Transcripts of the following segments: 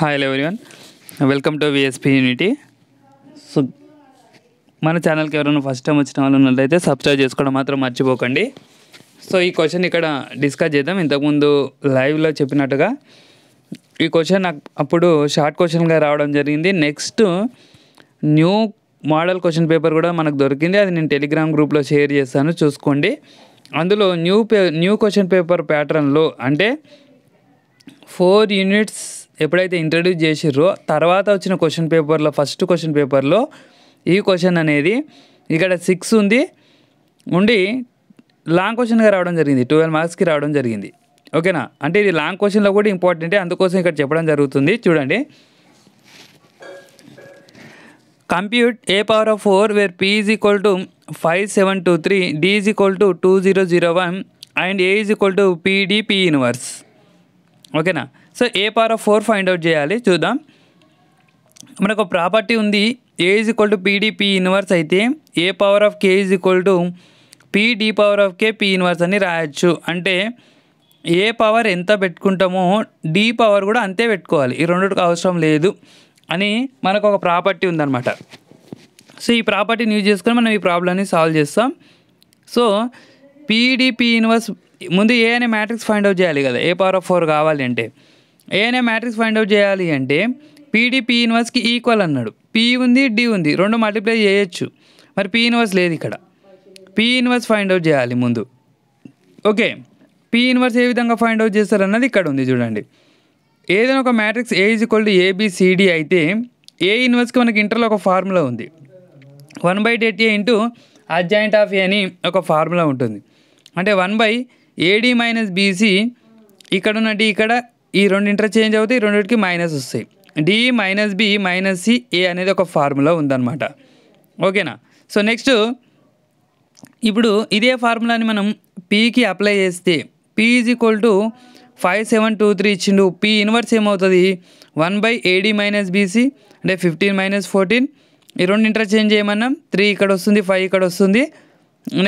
hi everyone welcome to VSP unity so మన ఛానల్కి ఎవరైనా ఫస్ట్ టైం వచ్చిన వాళ్ళు ఉన్నట్లయితే సబ్స్క్రైబ్ చేసుకోవడం మాత్రం మర్చిపోకండి సో ఈ క్వశ్చన్ ఇక్కడ డిస్కస్ చేద్దాం ఇంతకుముందు లైవ్లో చెప్పినట్టుగా ఈ క్వశ్చన్ అప్పుడు షార్ట్ క్వశ్చన్గా రావడం జరిగింది next new model question paper కూడా మనకు దొరికింది అది నేను టెలిగ్రామ్ గ్రూప్లో షేర్ చేస్తాను చూసుకోండి అందులో న్యూ పే న్యూ క్వశ్చన్ పేపర్ ప్యాటర్న్లో అంటే ఫోర్ యూనిట్స్ ఎప్పుడైతే ఇంట్రడ్యూస్ చేసిర్రో తర్వాత వచ్చిన క్వశ్చన్ పేపర్లో ఫస్ట్ క్వశ్చన్ పేపర్లో ఈ క్వశ్చన్ అనేది ఇక్కడ సిక్స్ ఉంది ఉండి లాంగ్ క్వశ్చన్గా రావడం జరిగింది ట్వెల్వ్ మార్క్స్కి రావడం జరిగింది ఓకేనా అంటే ఇది లాంగ్ క్వశ్చన్లో కూడా ఇంపార్టెంటే అందుకోసం ఇక్కడ చెప్పడం జరుగుతుంది చూడండి compute A power of four where P is equal to five seven two three D is equal to two zero zero one and A is equal to PDP inverse ఓకేనా so A power of four find out చేయాలి చూద్దాం మనకు property ఉంది A is equal to PDP inverse అయితే A power of K is equal to PD power of K P inverse అని రాయొచ్చు అంటే ఏ power ఎంత పెట్టుకుంటామో డి పవర్ కూడా అంతే పెట్టుకోవాలి ఈ రెండుకి అవసరం లేదు అని మనకు ఒక ప్రాపర్టీ ఉందన్నమాట సో ఈ ప్రాపర్టీని యూజ్ చేసుకొని మనం ఈ ప్రాబ్లమ్ని సాల్వ్ చేస్తాం సో పీడిపి ఇన్వర్స్ ముందు ఏ అనే మ్యాట్రిక్స్ ఫైండ్ అవుట్ చేయాలి కదా ఏ పవర్ ఆఫ్ ఫోర్ కావాలి అంటే ఏనే మ్యాట్రిక్స్ ఫైండ్ అవుట్ చేయాలి అంటే పీడీ పీ ఇన్వర్స్కి ఈక్వల్ అన్నాడు పీ ఉంది డి ఉంది రెండు మల్టిప్లై చేయొచ్చు మరి పీ ఇన్వర్స్ లేదు ఇక్కడ పీ ఇన్వర్స్ ఫైండ్ అవుట్ చేయాలి ముందు ఓకే పీ ఇన్వర్స్ ఏ విధంగా ఫైండ్ అవుట్ చేస్తారు అన్నది ఇక్కడ ఉంది చూడండి ఏదైనా ఒక matrix A is equal to ABCD అయితే ఏ ఇన్వర్స్కి మనకి ఇంటర్లో ఒక ఫార్ములా ఉంది one by det A into adjoint of A అని ఒక ఫార్ములా ఉంటుంది అంటే one by AD minus BC ఇక్కడ డి ఇక్కడ ఈ రెండు ఇంటర్చేంజ్ అవుతాయి ఈ రెండింటికి మైనస్ వస్తాయి D minus B minus C A అనేది ఒక ఫార్ములా ఉందన్నమాట ఓకేనా సో నెక్స్ట్ ఇప్పుడు ఇదే ఫార్ములాని మనం పీకి అప్లై చేస్తే P is equal to five seven two three ఇచ్చిండు పీ ఇన్వర్స్ ఏమవుతుంది one by AD minus BC అంటే ఫిఫ్టీన్ మైనస్ ఫోర్టీన్ ఈ రెండు ఇంటర్చేంజ్ చేయమన్నాం త్రీ ఇక్కడ వస్తుంది ఫైవ్ ఇక్కడ వస్తుంది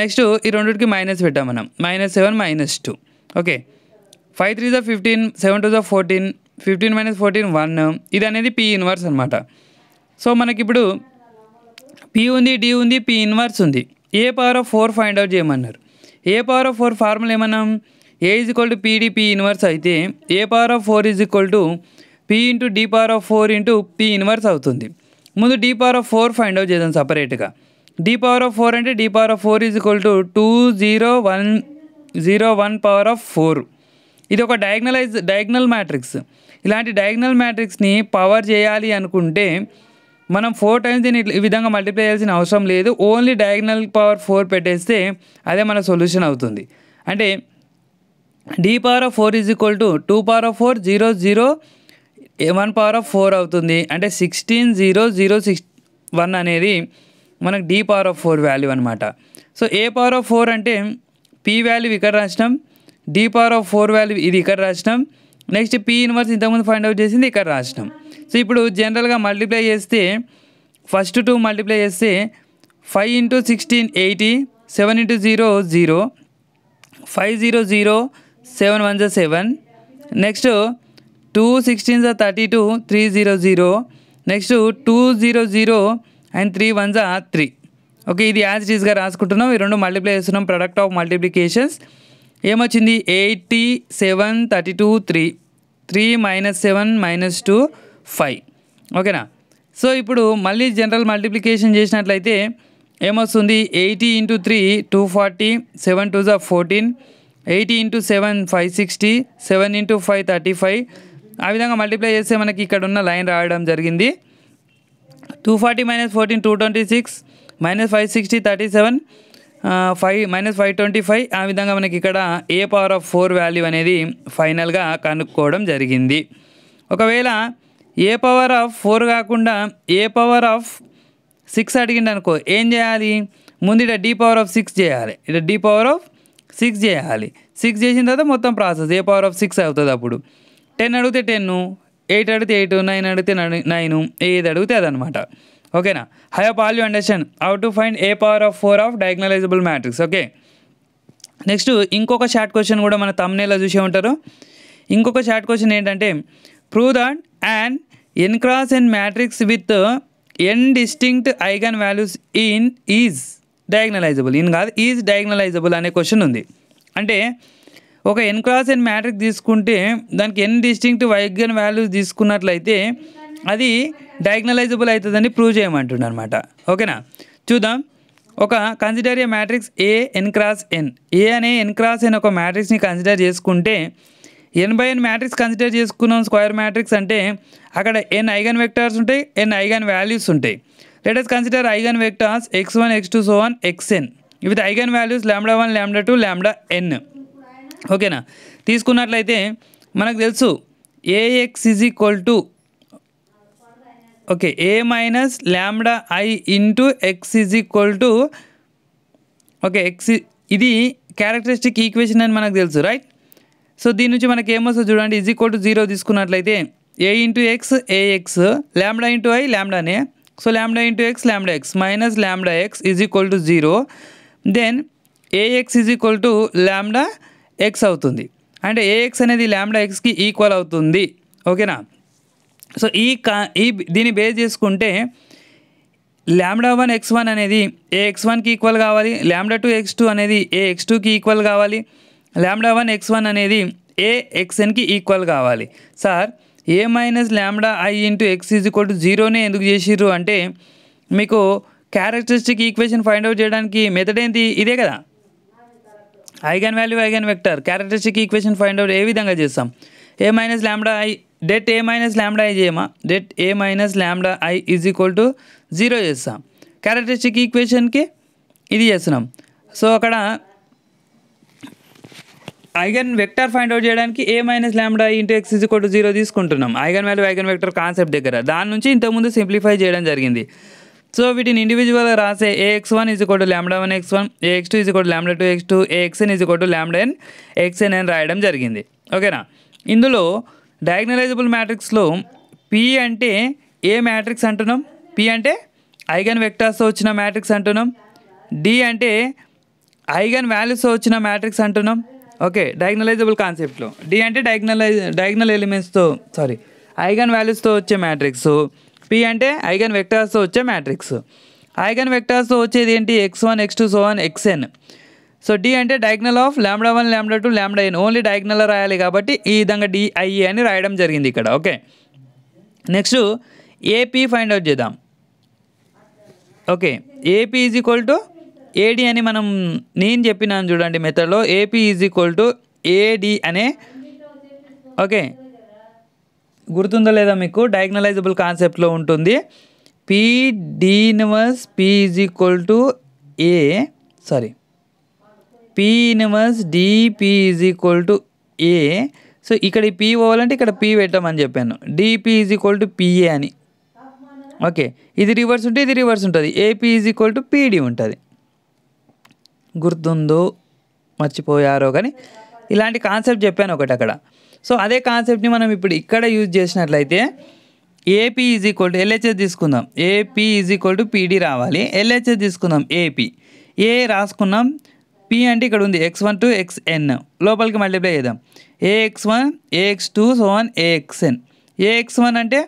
నెక్స్ట్ ఈ రెండుకి మైనస్ పెట్టామన్నాం minus seven minus two okay five three జా ఫిఫ్టీన్ సెవెన్ టూ జా fourteen fifteen minus fourteen one ఇది అనేది పి ఇన్వర్స్ అనమాట సో మనకిప్పుడు పి ఉంది డి ఉంది పి ఇన్వర్స్ ఉంది A power of four find out చేయమన్నారు A power of four formula ఏమన్నాం A is equal to PDP inverse అయితే A power of four is equal to P into D power of four into P inverse అవుతుంది ముందు D power of four find out చేద్దాం సపరేట్గా D power of four అంటే D power of four is equal to two zero one zero one power of four ఇది ఒక diagonalize diagonal matrix ఇలాంటి diagonal మ్యాట్రిక్స్ని power చేయాలి అనుకుంటే మనం ఫోర్ టైమ్స్ దీన్ని ఈ విధంగా మల్టిప్లై చేయాల్సిన అవసరం లేదు ఓన్లీ డయాగ్నల్ పవర్ ఫోర్ పెట్టేస్తే అదే మన సొల్యూషన్ అవుతుంది అంటే D power of four is equal to two power of four zero zero one power of four అవుతుంది అంటే sixteen zero zero six one అనేది మనకు D power of four value అనమాట so A power of four అంటే P value ఇక్కడ రాసినాం D power of four value ఇది ఇక్కడ రాసినాం నెక్స్ట్ పి ఇన్వర్స్ ఇంతకుముందు ఫైండ్ అవుట్ చేసింది ఇక్కడ రాసినాం సో ఇప్పుడు జనరల్గా మల్టిప్లై చేస్తే ఫస్ట్ టూ మల్టిప్లై చేస్తే five into sixteen eighty seven into zero zero five zero zero seven one జా సెవెన్ నెక్స్ట్ టూ సిక్స్టీన్ జా thirty two three zero zero next two zero zero and three one జా three okay ఇది as it ఈస్గా రాసుకుంటున్నాం ఈ రెండు multiply చేస్తున్నాం product of multiplications ఏమొచ్చింది eighty seven thirty two three three minus seven minus two five ఓకేనా so ఇప్పుడు మళ్ళీ జనరల్ మల్టిప్లికేషన్ చేసినట్లయితే ఏమొస్తుంది eighty into three two forty seven two జా fourteen eighty into seven five sixty seven into five thirty five ఆ విధంగా multiply చేస్తే మనకి ఇక్కడ ఉన్న లైన్ రాయడం జరిగింది two forty minus fourteen two twenty six minus five sixty thirty seven five minus five twenty five ఆ విధంగా మనకి ఇక్కడ A power of four value అనేది ఫైనల్గా కనుక్కోవడం జరిగింది ఒకవేళ ఏ పవర్ ఆఫ్ ఫోర్ కాకుండా ఏ పవర్ ఆఫ్ సిక్స్ అడిగింది అనుకో ఏం చేయాలి ముందు ఇట డీ పవర్ ఆఫ్ సిక్స్ చేయాలి ఇట డీ పవర్ ఆఫ్ సిక్స్ చేయాలి సిక్స్ చేసిన తర్వాత మొత్తం process A power of six అవుతుంది అప్పుడు టెన్ అడిగితే టెన్ ఎయిట్ అడిగితే ఎయిట్ నైన్ అడిగితే నైన్ ఏది అడిగితే అదనమాట ఓకేనా hi of all you understand how to find A power of four of diagonalizable matrix okay next ఇంకొక షార్ట్ క్వశ్చన్ కూడా మన తమ్నేలో చూసే ఉంటారు ఇంకొక షార్ట్ క్వశ్చన్ ఏంటంటే prove that and N cross N matrix with an distinct eigen values in is diagonalizable in కాదు is diagonalizable అనే క్వశ్చన్ ఉంది అంటే ఒక ఎన్ క్రాస్ ఎన్ మ్యాట్రిక్ తీసుకుంటే దానికి ఎన్ డిస్టింక్ట్ ఐగన్ వాల్యూస్ తీసుకున్నట్లయితే అది డయాగ్నలైజబుల్ అవుతుందని ప్రూవ్ చేయమంటుండ ఓకేనా చూద్దాం ఒక consider A matrix A N cross N A అనే ఎన్ క్రాస్ ఎన్ ఒక మ్యాట్రిక్స్ని కన్సిడర్ చేసుకుంటే N by N matrix consider చేసుకున్నాం స్క్వేర్ మ్యాట్రిక్స్ అంటే అక్కడ ఎన్ ఐగన్ వెక్టార్స్ ఉంటాయి ఎన్ ఐగన్ వాల్యూస్ ఉంటాయి letters consider eigen vectors X one X two so one XN with eigen values lambda one lambda two lambda N ఓకేనా తీసుకున్నట్లయితే మనకు తెలుసు AX is equal to okay A minus lambda I into X is equal to okay X ఇది characteristic equation అని మనకు తెలుసు right so దీని నుంచి మనకి ఏమొస్తుంది చూడండి ఇజ్ ఈక్వల్ టు జీరో తీసుకున్నట్లయితే A into X A X into I ల్యామ్డానే so lambda into X lambda X minus lambda X is equal to zero then AX is equal to lambda X అవుతుంది అంటే AX అనేది lambda ఎక్స్కి equal అవుతుంది ఓకేనా so ఈ కా ఈ దీన్ని బేస్ చేసుకుంటే ల్యాండా వన్ ఎక్స్ వన్ అనేది ఏ ఎక్స్ వన్కి ఈక్వల్ కావాలి ల్యాండా టూ ఎక్స్ టూ అనేది ఏ ఎక్స్ టూకి ఈక్వల్ కావాలి ల్యాండా వన్ ఎక్స్ వన్ అనేది ఏ ఎక్స్ఎన్కి ఈక్వల్ కావాలి sir A minus lambda I into X is equal to జీరోనే ఎందుకు చేసిర్రు అంటే మీకు క్యారెక్టరిస్టిక్ ఈక్వేషన్ ఫైండ్ అవుట్ చేయడానికి మెథడ్ ఏంటి ఇదే కదా eigen value eigen vector characteristic equation find out ఏ విధంగా చేస్తాం A minus lambda I det A minus lambda I చేయమా det A minus lambda I is equal to zero చేస్తాం characteristic ఈక్వేషన్కి ఇది చేస్తున్నాం సో అక్కడ ఐగన్ వెక్టర్ ఫైండ్ అవుట్ చేయడానికి A minus lambda into X is equal to zero తీసుకుంటున్నాం eigen value eigen vector concept దగ్గర దాని నుంచి ఇంతకుముందు సింప్లిఫై చేయడం జరిగింది సో వీటిని ఇండివిజువల్గా రాసే ఏ ఎక్స్ వన్ ఈజ్ కొట్టు lambda one X one A X two is కొట్టు lambda two X two A N is కొట్టు ల్యాండా ఎన్ ఎక్స్ఎన్ అని రాయడం జరిగింది ఓకేనా ఇందులో డయాగ్నలైజబుల్ మ్యాట్రిక్స్లో పి అంటే ఏ మ్యాట్రిక్స్ అంటున్నాం పి అంటే ఐగన్ వెక్టార్స్తో వచ్చిన మ్యాట్రిక్స్ అంటున్నాం డి అంటే ఐగన్ వాల్యూస్తో వచ్చిన మ్యాట్రిక్స్ అంటున్నాం ఓకే డయాగ్నలైజబుల్ కాన్సెప్ట్లో డి అంటే డయాగ్నలైజ్ డయాగ్నల్ ఎలిమెంట్స్తో సారీ ఐగన్ వాల్యూస్తో వచ్చే మ్యాట్రిక్స్ పి అంటే ఐగన్ వెక్టార్స్తో వచ్చే మ్యాట్రిక్స్ ఐగన్ వెక్టార్స్తో వచ్చేది ఏంటి x one X two so one x n so D అంటే diagonal of lambda one lambda two lambda n only diagonal రాయాలి కాబట్టి ఈ విధంగా డిఐఏ అని రాయడం జరిగింది ఇక్కడ okay next AP find out చేద్దాం okay AP is equal to AD అని మనం నేను చెప్పినాను చూడండి మెథడ్లో AP is equal to AD అనే ఓకే గుర్తుందో లేదా మీకు డయాగ్నలైజబుల్ కాన్సెప్ట్లో ఉంటుంది P D inverse P is equal to A sorry P inverse DP is equal to A so ఇక్కడ పీ పోవాలంటే ఇక్కడ పీ పెట్టామని చెప్పాను DP is equal to PA అని ఓకే ఇది రివర్స్ ఉంటే ఇది రివర్స్ ఉంటుంది AP is equal to PD ఉంటుంది గుర్తుందో మర్చిపోయారో కానీ ఇలాంటి కాన్సెప్ట్ చెప్పాను ఒకటి అక్కడ సో అదే కాన్సెప్ట్ని మనం ఇప్పుడు ఇక్కడ యూజ్ చేసినట్లయితే AP is equal to LHS తీసుకుందాం AP is equal to PD రావాలి ఎల్హెచ్ఎస్ తీసుకుందాం ఏపీ ఏ రాసుకున్నాం పి అంటే ఇక్కడ ఉంది x one to x n లోపలికి మల్టిప్లై చేద్దాం A x one A x two so one A A x one అంటే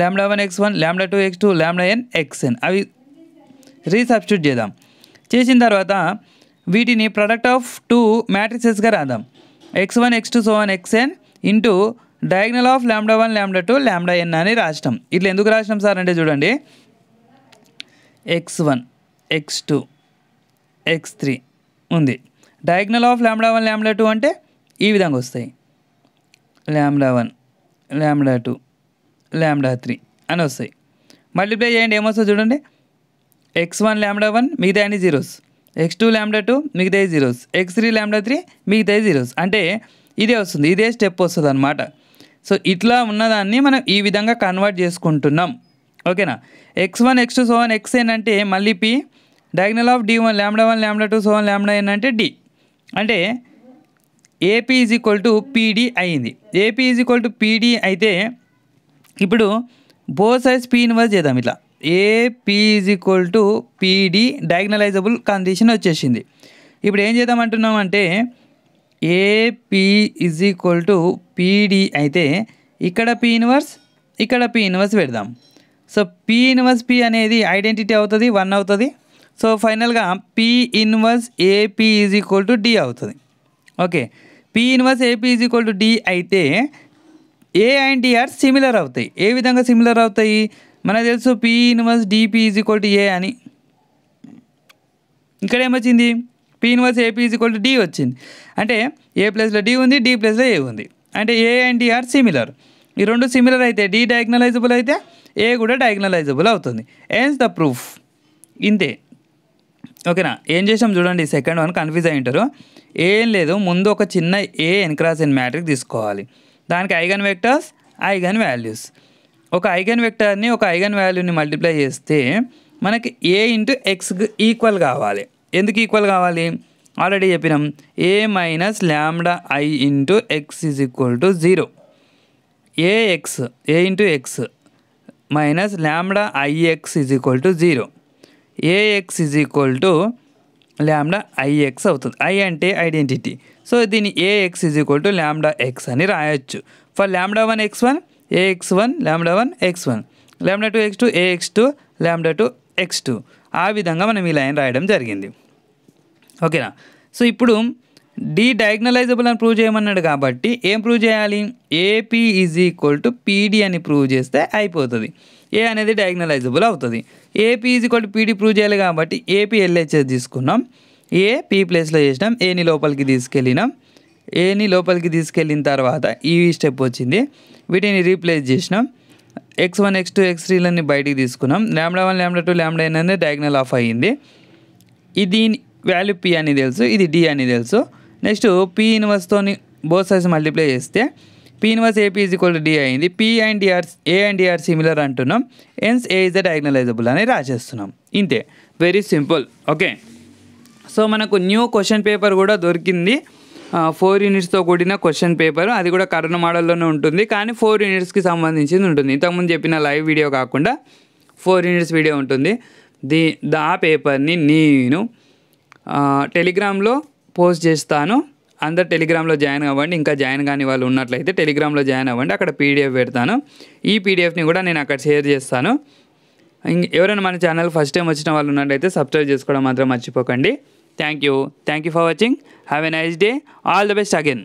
lambda one X one lambda two X two lambda n XN అవి రీసబ్స్టిట్యూట్ చేద్దాం చేసిన తర్వాత వీటిని ప్రొడక్ట్ ఆఫ్ టూ మ్యాట్రిసెస్గా రాద్దాం x one X two so one x n into diagonal of lambda one lambda two lambda n అని రాసినాం ఇట్లా ఎందుకు రాసినాం సార్ అంటే చూడండి x one X two x three ఉంది diagonal of lambda one lambda two అంటే ఈ విధంగా వస్తాయి lambda one lambda two lambda three అని వస్తాయి మల్టిప్లై చేయండి ఏమొస్తుంది చూడండి ఎక్స్ వన్ ల్యామ్డా వన్ మిగతా అన్ని zeros x two lambda two మిగతా zeros x three lambda three మిగతా జీరోస్ అంటే ఇదే వస్తుంది ఇదే స్టెప్ వస్తుంది అనమాట సో ఇట్లా ఉన్నదాన్ని మనం ఈ విధంగా కన్వర్ట్ చేసుకుంటున్నాం ఓకేనా x one X two so one x ఏంటంటే మళ్ళీ P diagonal of D one lambda one lambda two so one lambda n అంటే డి అంటే AP is equal to PD అయింది AP is equal to PD అయితే ఇప్పుడు both సైజ్ P inverse చేద్దాం ఇట్లా AP is equal to PD diagonalizable condition వచ్చేసింది ఇప్పుడు ఏం చేద్దాం అంటున్నామంటే AP is equal to PD అయితే ఇక్కడ పీ ఇన్వర్స్ ఇక్కడ పీ ఇన్వర్స్ పెడదాం సో పీ ఇన్వర్స్ పీ అనేది ఐడెంటిటీ అవుతుంది వన్ అవుతుంది సో ఫైనల్గా P inverse AP is equal to D అవుతుంది okay P inverse AP is equal to D అయితే A and D are similar అవుతాయి ఏ విధంగా సిమిలర్ అవుతాయి మనకు తెలుసు P inverse DP is equal to A అని ఇక్కడ ఏమొచ్చింది P inverse AP is equal to D వచ్చింది అంటే ఏ ప్లస్లో డి ఉంది డి ప్లస్లో ఏ ఉంది అంటే A and D are similar ఈ రెండు సిమిలర్ అయితే డి డయాగ్నలైజబుల్ అయితే ఏ కూడా డయాగ్నలైజబుల్ అవుతుంది ఎన్స్ ద ప్రూఫ్ ఇంతే ఓకేనా ఏం చేసాం చూడండి సెకండ్ వన్ కన్ఫ్యూజ్ అయి ఉంటారు ఏం లేదు ముందు ఒక చిన్న ఏ ఎన్క్రాస్ ఎన్క్రాసిన్ మ్యాట్రిక్ తీసుకోవాలి దానికి ఐగన్ వెక్టర్స్ ఐగన్ వాల్యూస్ ఒక ఐగన్ వెక్టర్ని ఒక ఐగన్ వాల్యూని మల్టిప్లై చేస్తే మనకి ఏ ఇంటూ ఎక్స్ ఈక్వల్ కావాలి ఎందుకు ఈక్వల్ కావాలి ఆల్రెడీ చెప్పినాం A minus lambda I into X is equal to zero A x A into x minus lambda I x is equal to zero A x is equal to lambda I x అవుతుంది I అంటే identity so దీన్ని A x is equal to lambda x అని రాయొచ్చు for lambda one X one A x one lambda one X one lambda two X two A x two lambda two X two ఆ విధంగా మనం ఈ line రాయడం జరిగింది ఓకేనా సో ఇప్పుడు డి డయాగ్నలైజబుల్ అని ప్రూవ్ చేయమన్నాడు కాబట్టి ఏం ప్రూవ్ చేయాలి AP is equal to PD అని ప్రూవ్ చేస్తే అయిపోతుంది ఏ అనేది డయాగ్నలైజబుల్ అవుతుంది AP is equal to PD prove చేయాలి కాబట్టి ఏపీ ఎల్హెచ్ఎస్ తీసుకున్నాం ఏ పీ ప్లేస్లో చేసినాం ఏని లోపలికి తీసుకెళ్ళినాం ఏని లోపలికి తీసుకెళ్ళిన తర్వాత ఈ స్టెప్ వచ్చింది వీటిని రీప్లేస్ చేసినాం x one X two x త్రీలన్నీ బయటికి తీసుకున్నాం ల్యాండా వన్ ల్యాండా టూ ల్యాండా ఎన్ అనేది డయాగ్నల్ ఆఫ్ అయ్యింది ఇది దీని వాల్యూ పీ అని తెలుసు ఇది డి అని తెలుసు నెక్స్ట్ పి ఇన్వర్స్తో బోత్ సైజ్ మల్టిప్లై చేస్తే P inverse AP is D అయింది P and D are A and D are similar అంటున్నాం hence A is the diagonalizable అని రాసేస్తున్నాం ఇంతే వెరీ సింపుల్ ఓకే సో మనకు న్యూ క్వశ్చన్ పేపర్ కూడా దొరికింది ఫోర్ యూనిట్స్తో కూడిన క్వశ్చన్ పేపర్ అది కూడా కరోన మోడల్లోనే ఉంటుంది కానీ ఫోర్ యూనిట్స్కి సంబంధించింది ఉంటుంది ఇంతకుముందు చెప్పిన లైవ్ వీడియో కాకుండా ఫోర్ యూనిట్స్ వీడియో ఉంటుంది దీ ఆ పేపర్ని నేను టెలిగ్రామ్లో పోస్ట్ చేస్తాను అందరు టెలిగ్రామ్లో జాయిన్ అవ్వండి ఇంకా జాయిన్ కాని వాళ్ళు ఉన్నట్లయితే టెలిగ్రామ్లో జాయిన్ అవ్వండి అక్కడ పీడిఎఫ్ పెడతాను ఈ పీడిఎఫ్ని కూడా నేను అక్కడ షేర్ చేస్తాను ఎవరైనా మన ఛానల్ ఫస్ట్ టైం వచ్చిన వాళ్ళు ఉన్నట్లయితే సబ్స్క్రైబ్ చేసుకోవడం మాత్రం మర్చిపోకండి thank you thank you for watching have a nice day all the best again